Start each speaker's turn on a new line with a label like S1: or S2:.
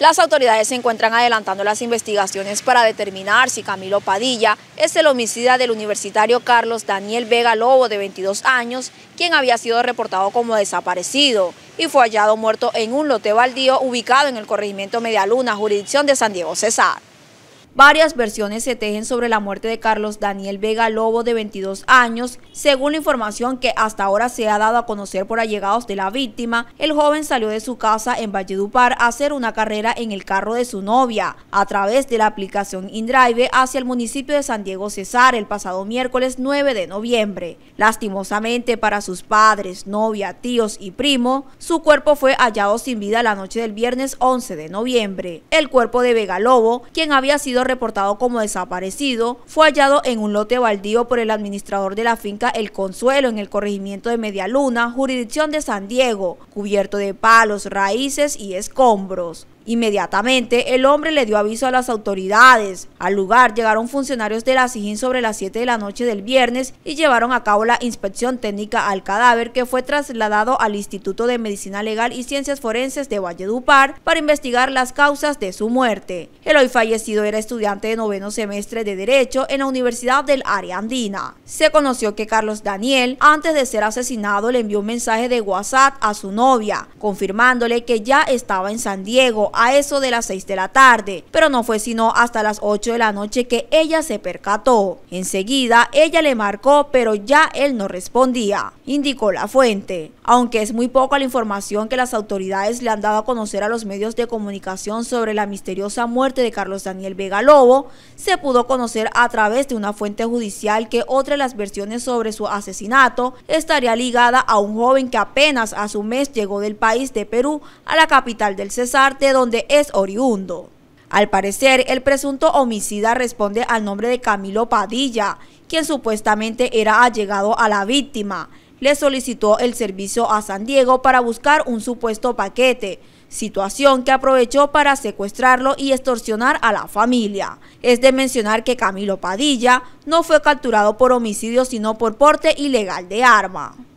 S1: Las autoridades se encuentran adelantando las investigaciones para determinar si Camilo Padilla es el homicida del universitario Carlos Daniel Vega Lobo de 22 años, quien había sido reportado como desaparecido y fue hallado muerto en un lote baldío ubicado en el corregimiento Medialuna, jurisdicción de San Diego Cesar. Varias versiones se tejen sobre la muerte de Carlos Daniel Vega Lobo de 22 años. Según la información que hasta ahora se ha dado a conocer por allegados de la víctima, el joven salió de su casa en Valledupar a hacer una carrera en el carro de su novia a través de la aplicación InDrive hacia el municipio de San Diego Cesar el pasado miércoles 9 de noviembre. Lastimosamente para sus padres, novia, tíos y primo, su cuerpo fue hallado sin vida la noche del viernes 11 de noviembre. El cuerpo de Vega Lobo, quien había sido reportado como desaparecido, fue hallado en un lote baldío por el administrador de la finca El Consuelo en el corregimiento de Medialuna, jurisdicción de San Diego, cubierto de palos, raíces y escombros. Inmediatamente el hombre le dio aviso a las autoridades. Al lugar llegaron funcionarios de la SIGIN sobre las 7 de la noche del viernes y llevaron a cabo la inspección técnica al cadáver que fue trasladado al Instituto de Medicina Legal y Ciencias Forenses de Valledupar para investigar las causas de su muerte. El hoy fallecido era estudiante de noveno semestre de Derecho en la Universidad del Área Andina. Se conoció que Carlos Daniel, antes de ser asesinado, le envió un mensaje de WhatsApp a su novia, confirmándole que ya estaba en San Diego a eso de las 6 de la tarde, pero no fue sino hasta las 8 de la noche que ella se percató. Enseguida ella le marcó, pero ya él no respondía, indicó la fuente. Aunque es muy poca la información que las autoridades le han dado a conocer a los medios de comunicación sobre la misteriosa muerte de Carlos Daniel Vega Lobo, se pudo conocer a través de una fuente judicial que otra de las versiones sobre su asesinato estaría ligada a un joven que apenas a su mes llegó del país de Perú a la capital del Cesar, de donde es oriundo. Al parecer, el presunto homicida responde al nombre de Camilo Padilla, quien supuestamente era allegado a la víctima. Le solicitó el servicio a San Diego para buscar un supuesto paquete, situación que aprovechó para secuestrarlo y extorsionar a la familia. Es de mencionar que Camilo Padilla no fue capturado por homicidio sino por porte ilegal de arma.